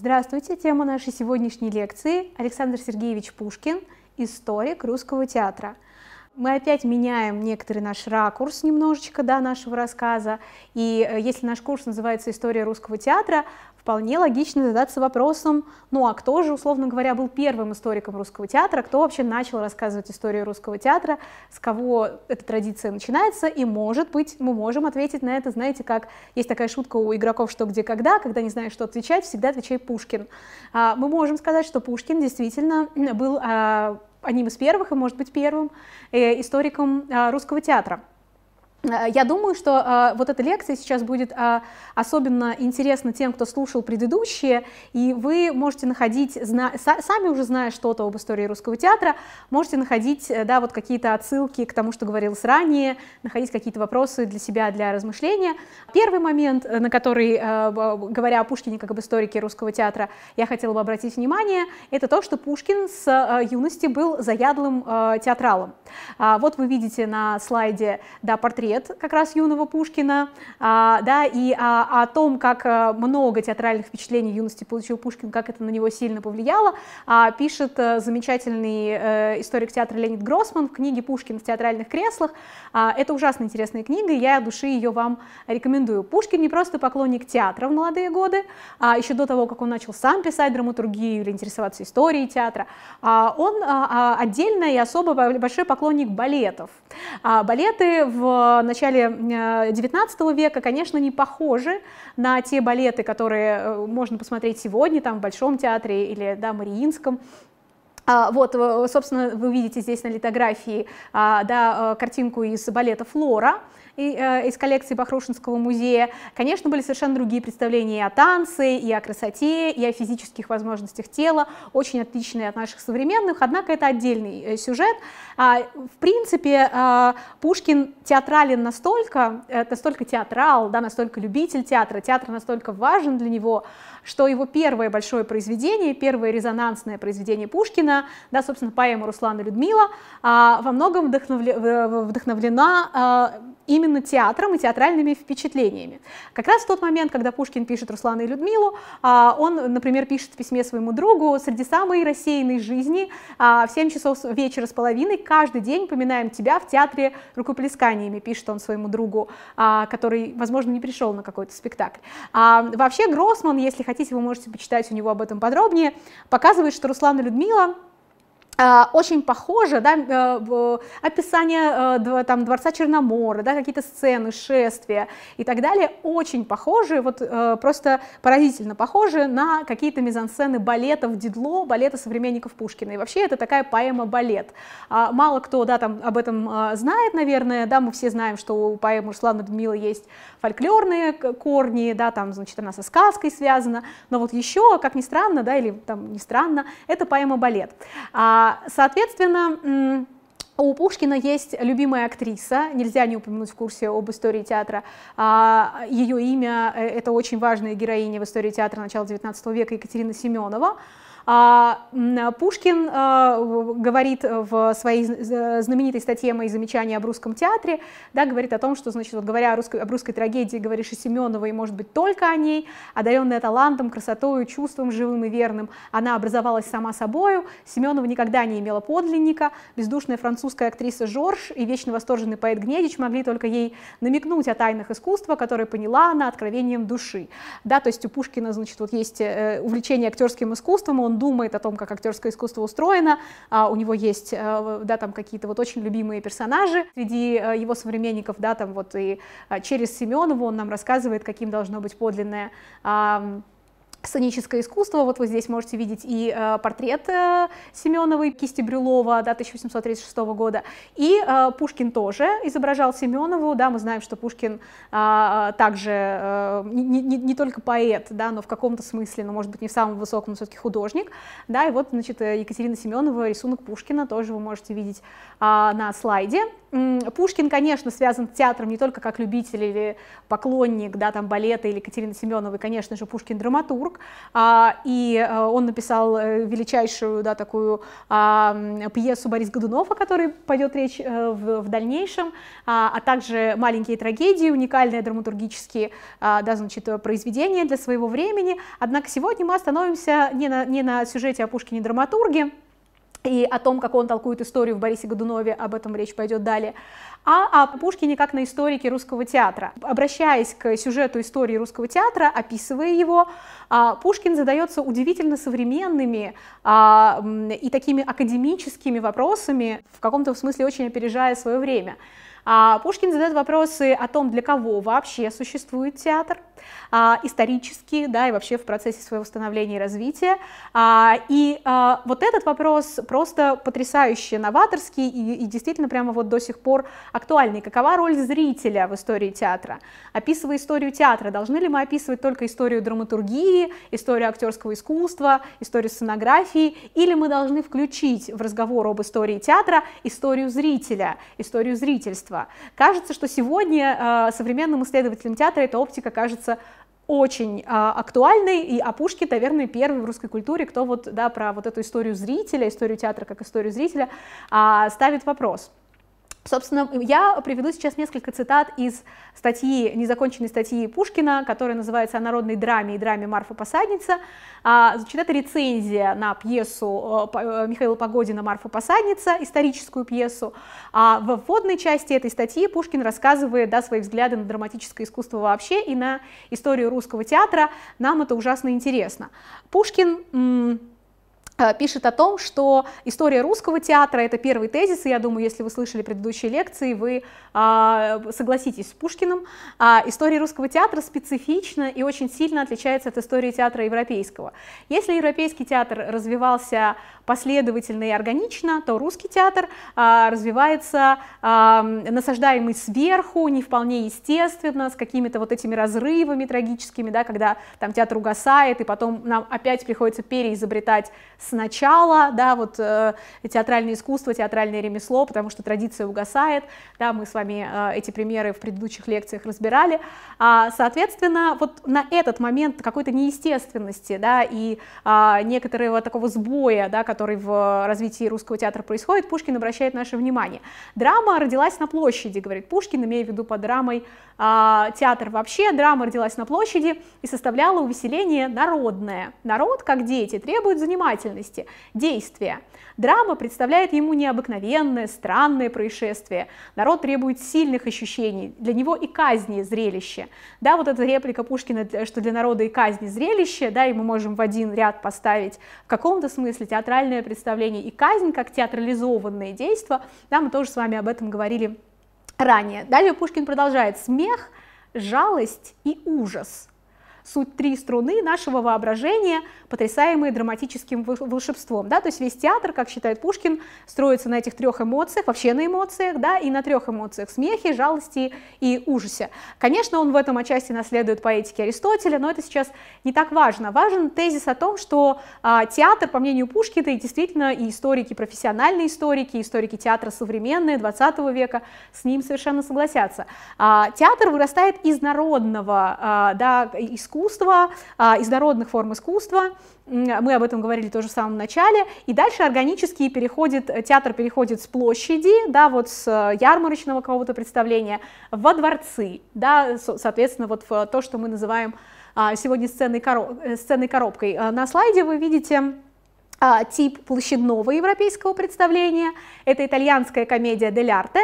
Здравствуйте! Тема нашей сегодняшней лекции – Александр Сергеевич Пушкин, историк русского театра. Мы опять меняем некоторый наш ракурс немножечко да, нашего рассказа. И э, если наш курс называется «История русского театра», вполне логично задаться вопросом, ну а кто же, условно говоря, был первым историком русского театра, кто вообще начал рассказывать историю русского театра, с кого эта традиция начинается, и, может быть, мы можем ответить на это, знаете, как есть такая шутка у игроков «что, где, когда», когда не знаешь, что отвечать, всегда отвечай Пушкин. А, мы можем сказать, что Пушкин действительно был а, одним из первых, и, может быть, первым э, историком а, русского театра. Э, я думаю, что э, вот эта лекция сейчас будет э, особенно интересна тем, кто слушал предыдущие, и вы можете находить, зна- сами уже зная что-то об истории русского театра, можете находить э, да, вот какие-то отсылки к тому, что говорилось ранее, находить какие-то вопросы для себя, для размышления. Первый момент, э, на который, э, говоря о Пушкине как об историке русского театра, я хотела бы обратить внимание, это то, что Пушкин с э, юности был заядлым э, театралом. А, вот вы видите на слайде да, портрет балет как раз юного Пушкина, а, да, и а, о том, как э, много театральных впечатлений юности получил Пушкин, как это на него сильно повлияло, а, пишет э, замечательный э, историк театра Леонид Гроссман в книге «Пушкин в театральных креслах». это ужасно интересная книга, я от души ее вам рекомендую. Пушкин не просто поклонник театра в молодые годы, еще до того, как он начал сам писать драматургию или интересоваться историей театра, он отдельно и особо большой поклонник балетов. А балеты в э, начале XIX э, века, конечно, не похожи на те балеты, которые э, можно посмотреть сегодня там, в Большом театре или да, Мариинском. А, вот, собственно, вы видите здесь на литографии а, да, картинку из балета «Флора», Э, из коллекции Бахрушинского музея, конечно, были совершенно другие представления и о танце, и о красоте, и о физических возможностях тела, очень отличные от наших современных, однако это отдельный э, сюжет. А, в принципе, э, Пушкин театрален настолько, настолько театрал, да, настолько любитель театра, театр настолько важен для него, что его первое большое произведение, первое резонансное произведение Пушкина, да, собственно, поэма «Руслана Людмила», а, во многом вдохновлена именно именно театром и театральными впечатлениями. Как раз в тот момент, когда Пушкин пишет Руслана и Людмилу, а, он, например, пишет в письме своему другу «Среди самой рассеянной жизни а, в 7 часов вечера с половиной каждый день поминаем тебя в театре рукоплесканиями», пишет он своему другу, а, который, возможно, не пришел на какой-то спектакль. Вообще Гроссман, если хотите, вы можете почитать у него об этом подробнее, показывает, что Руслан и Людмила а, очень похоже, да, э, э, описание э, там, дворца Черномора, да, какие-то сцены, шествия и так далее, очень похожи, вот просто поразительно похожи на какие-то мизансцены балетов Дидло, балета современников Пушкина. И вообще это такая поэма «Балет». А, мало кто да, там, об этом а, знает, наверное, да, мы все знаем, что у поэмы Руслана Людмила есть фольклорные корни, да, там, значит, она со сказкой связана, но вот еще, как ни странно, да, или там не странно, это поэма-балет. А, соответственно, у Пушкина есть любимая актриса, нельзя не упомянуть в курсе об истории театра. А, Ее имя э, – это очень важная героиня в истории театра начала XIX века Екатерина Семенова. А Пушкин э, говорит в своей знаменитой статье «Мои замечания об русском театре», да, говорит о том, что, значит, вот говоря о русской, об русской трагедии, говоришь о Семеновой, и, может быть, только о ней, одаренная талантом, красотою, чувством живым и верным, она образовалась сама собою, Семенова никогда не имела подлинника, бездушная французская актриса Жорж и вечно восторженный поэт Гнедич могли только ей намекнуть о тайнах искусства, которые поняла она откровением души. Да, то есть у Пушкина, значит, вот есть э, увлечение актерским искусством, он он думает о том, как актерское искусство устроено, а у него есть, э, да, там какие-то вот очень любимые персонажи среди э, его современников, да, там вот и э, через Семенова он нам рассказывает, каким должно быть подлинное сценическое искусство. Вот вы здесь можете видеть и э, портрет э, Семеновой кисти Брюлова да, 1836 года. И э, Пушкин тоже изображал Семенову. Да, мы знаем, что Пушкин э, также э, не, не, не только поэт, да, но в каком-то смысле, но может быть не в самом высоком, но все-таки художник. Да, и вот значит, э, Екатерина Семенова, рисунок Пушкина тоже вы можете видеть э, на слайде. Пушкин, конечно, связан с театром не только как любитель или поклонник да, там, балета или Екатерины Семеновой, конечно же, Пушкин драматург, а, и а, он написал э, величайшую да, такую а, пьесу Борис Годунов, о которой пойдет речь э, в, в дальнейшем, а, а также маленькие трагедии, уникальные драматургические а, да, значит, произведения для своего времени. Однако сегодня мы остановимся не на, не на сюжете о Пушкине-драматурге, и о том, как он толкует историю в Борисе Годунове, об этом речь пойдет далее, а о Пушкине как на историке русского театра. Обращаясь к сюжету истории русского театра, описывая его, а, Пушкин задается удивительно современными а, и такими академическими вопросами, в каком-то смысле очень опережая свое время. А, Пушкин задает вопросы о том, для кого вообще существует театр, а, исторически, да, и вообще в процессе своего становления и развития. А, и а, вот этот вопрос просто потрясающе новаторский и, и действительно прямо вот до сих пор актуальный. Какова роль зрителя в истории театра? Описывая историю театра, должны ли мы описывать только историю драматургии, историю актерского искусства, историю сценографии, или мы должны включить в разговор об истории театра историю зрителя, историю зрительства? Кажется, что сегодня э, современным исследователям театра эта оптика кажется кажется, очень а, актуальный, и Апушкин, наверное, первый в русской культуре, кто вот, да, про вот эту историю зрителя, историю театра как историю зрителя а, ставит вопрос. Собственно, я приведу сейчас несколько цитат из статьи, незаконченной статьи Пушкина, которая называется «О народной драме и драме Марфа Посадница». А, значит, это рецензия на пьесу э, э, Михаила Погодина «Марфа Посадница», историческую пьесу. А в вводной части этой статьи Пушкин рассказывает да, свои взгляды на драматическое искусство вообще и на историю русского театра. Нам это ужасно интересно. Пушкин Э, пишет о том, что история русского театра — это первый тезис, и я думаю, если вы слышали предыдущие лекции, вы а, согласитесь с Пушкиным. А, история русского театра специфична и очень сильно отличается от истории театра европейского. Если европейский театр развивался последовательно и органично, то русский театр а, развивается а, насаждаемый сверху, не вполне естественно, с какими-то вот этими разрывами трагическими, да, когда там театр угасает, и потом нам опять приходится переизобретать сначала, да, вот э, театральное искусство, театральное ремесло, потому что традиция угасает, да, мы с вами э, эти примеры в предыдущих лекциях разбирали, а, соответственно, вот на этот момент какой-то неестественности, да, и а, некоторого такого сбоя, да, который в развитии русского театра происходит, Пушкин обращает наше внимание. Драма родилась на площади, говорит Пушкин, имея в виду под драмой а, театр вообще, драма родилась на площади и составляла увеселение народное. Народ, как дети, требует занимательности, реальности, действия. Драма представляет ему необыкновенное, странное происшествие. Народ требует сильных ощущений. Для него и казни зрелище. Да, вот эта реплика Пушкина, что для народа и казни зрелище, да, и мы можем в один ряд поставить в каком-то смысле театральное представление и казнь как театрализованное действие. Да, мы тоже с вами об этом говорили ранее. Далее Пушкин продолжает. Смех, жалость и ужас – суть три струны нашего воображения, потрясаемые драматическим волшебством. Да? То есть весь театр, как считает Пушкин, строится на этих трех эмоциях, вообще на эмоциях, да, и на трех эмоциях – смехе, жалости и ужасе. Конечно, он в этом отчасти наследует поэтики Аристотеля, но это сейчас не так важно. Важен тезис о том, что а, театр, по мнению Пушкина, и действительно и историки, профессиональные историки, историки театра современные, 20 века, с ним совершенно согласятся. А, театр вырастает из народного, а, да, из искусства, а, из народных форм искусства. Мы об этом говорили тоже в самом начале. И дальше органически переходит, театр переходит с площади, да, вот с э, ярмарочного какого-то представления во дворцы, да, соответственно, вот в то, что мы называем а, сегодня сценной, коро э, сценной коробкой. Э, на слайде вы видите а, тип площадного европейского представления. Это итальянская комедия «Дель арте»,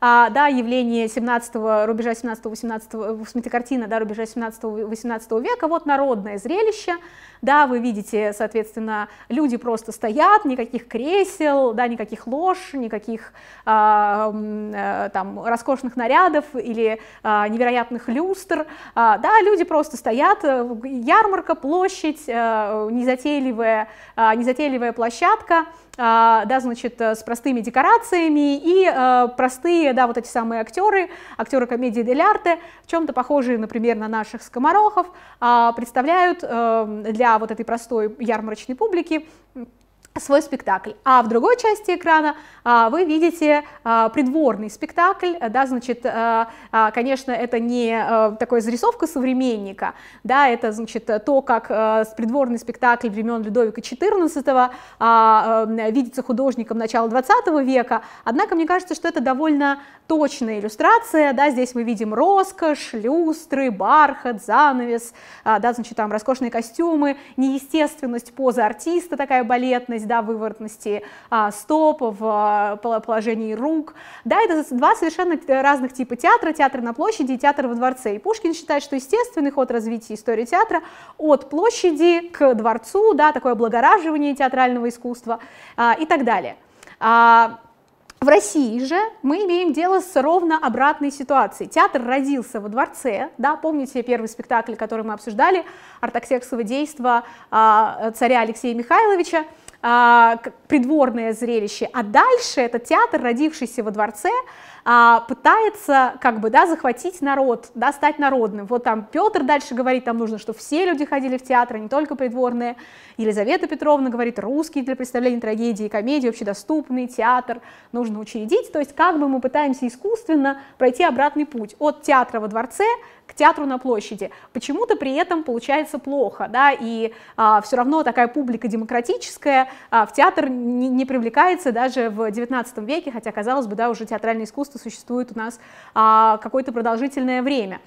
а, да, явление 17 рубежа 17-18, э, в смысле картина, да, рубежа 17-18 века, вот народное зрелище, да, вы видите, соответственно, люди просто стоят, никаких кресел, да, никаких лож, никаких а, э, там роскошных нарядов или а, невероятных люстр, а, да, люди просто стоят, э, ярмарка, площадь, а, незатейливая, а, незатейливая площадка, а, да, значит, с простыми декорациями и а, простые история, да, вот эти самые актеры, актеры комедии Дель Арте, в чем-то похожие, например, на наших скоморохов, а, представляют эм, для вот этой простой ярмарочной публики свой спектакль, а в другой части экрана а, вы видите а, придворный спектакль, да, значит, а, а, конечно, это не а, такая зарисовка современника, да, это, значит, то, как а, придворный спектакль времен Людовика XIV а, а, видится художником начала XX века, однако мне кажется, что это довольно точная иллюстрация, да, здесь мы видим роскошь, люстры, бархат, занавес, а, да, значит, там роскошные костюмы, неестественность позы артиста, такая балетность, да, выворотности а, стоп, в а, положении рук. Да, это два совершенно э, разных типа театра, театр на площади и театр во дворце. И Пушкин считает, что естественный ход развития истории театра от площади к дворцу, да, такое облагораживание театрального искусства а, и так далее. А, в России же мы имеем дело с ровно обратной ситуацией. Театр родился во дворце, да, помните первый спектакль, который мы обсуждали, «Артаксерксово действо» а, царя Алексея Михайловича, а, придворное зрелище, а дальше этот театр, родившийся во дворце, а, пытается как бы, да, захватить народ, да, стать народным. Вот там Петр дальше говорит, там нужно, чтобы все люди ходили в театр, а не только придворные. Елизавета Петровна говорит, русский для представления трагедии, комедии, общедоступный театр нужно учредить. То есть как бы мы пытаемся искусственно пройти обратный путь от театра во дворце к театру на площади. Почему-то при этом получается плохо, да, и а, все равно такая публика демократическая а, в театр не, не привлекается даже в 19 веке, хотя, казалось бы, да, уже театральное искусство существует у нас а, какое-то продолжительное время.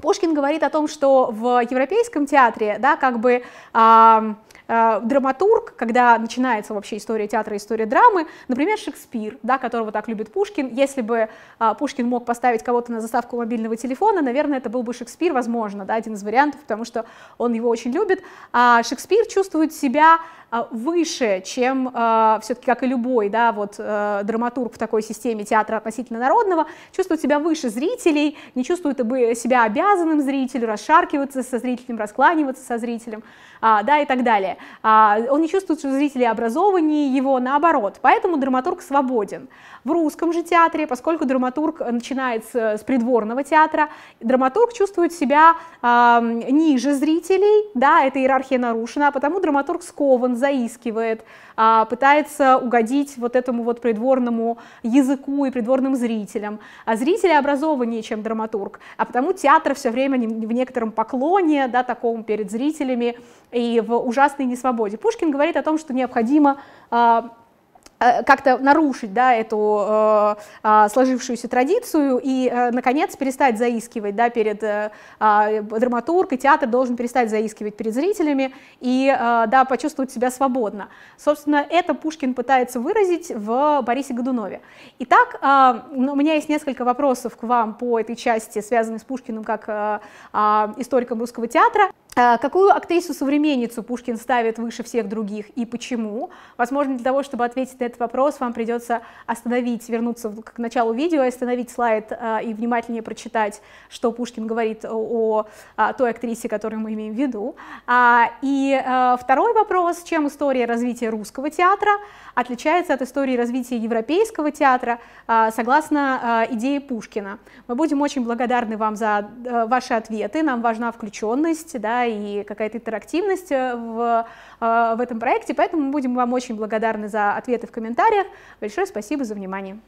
Пушкин говорит о том, что в европейском театре, да, как бы... А, Э, драматург, когда начинается вообще история театра, история драмы, например, Шекспир, да, которого так любит Пушкин, если бы а, Пушкин мог поставить кого-то на заставку мобильного телефона, наверное, это был бы Шекспир, возможно, да, один из вариантов, потому что он его очень любит. А Шекспир чувствует себя а, выше, чем а, все-таки, как и любой, да, вот э, драматург в такой системе театра относительно народного, чувствует себя выше зрителей, не чувствует себя обязанным зрителю, расшаркиваться со зрителем, раскланиваться со зрителем, да, и так далее зрители, а, он не чувствует, что зрители образованнее его, наоборот, поэтому драматург свободен. В русском же театре, поскольку драматург начинает с, придворного театра, драматург чувствует себя а, ниже зрителей, да, эта иерархия нарушена, а потому драматург скован, заискивает, а, пытается угодить вот этому вот придворному языку и придворным зрителям. А зрители образованнее, чем драматург, а потому театр все время в некотором поклоне, да, таком перед зрителями и в ужасной прекрасной несвободе. Пушкин говорит о том, что необходимо а, э, как-то нарушить да, эту э, а, сложившуюся традицию и, э, наконец, перестать заискивать да, перед э, а, драматург театр должен перестать заискивать перед зрителями и э, да, почувствовать себя свободно. Собственно, это Пушкин пытается выразить в Борисе Годунове. Итак, э, у меня есть несколько вопросов к вам по этой части, связанной с Пушкиным как э, э, историком русского театра. А, какую актрису-современницу Пушкин ставит выше всех других и почему? Возможно, для того, чтобы ответить на этот вопрос, вам придется остановить, вернуться к началу видео, остановить слайд а, и внимательнее прочитать, что Пушкин говорит о а, той актрисе, которую мы имеем в виду. И второй вопрос, чем история развития русского театра отличается от истории развития европейского театра согласно идее Пушкина? Мы будем очень благодарны вам за э, ваши ответы, нам важна включенность, да, и какая-то интерактивность э, в, э, в этом проекте, поэтому мы будем вам очень благодарны за ответы в комментариях. Большое спасибо за внимание.